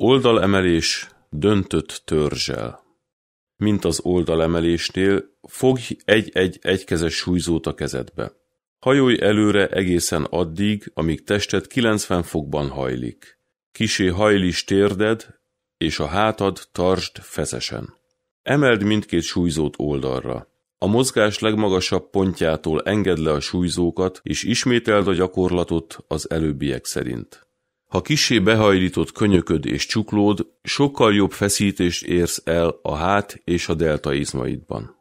Oldalemelés döntött törzsel. Mint az oldalemelésnél, fogj egy-egy egykezes súlyzót a kezedbe. Hajolj előre egészen addig, amíg tested 90 fokban hajlik. Kisé hajlis térded, és a hátad tartsd feszesen. Emeld mindkét súlyzót oldalra. A mozgás legmagasabb pontjától engedd le a súlyzókat, és ismételd a gyakorlatot az előbbiek szerint. Ha kisé behajlított könyököd és csuklód, sokkal jobb feszítést érsz el a hát és a delta izmaidban.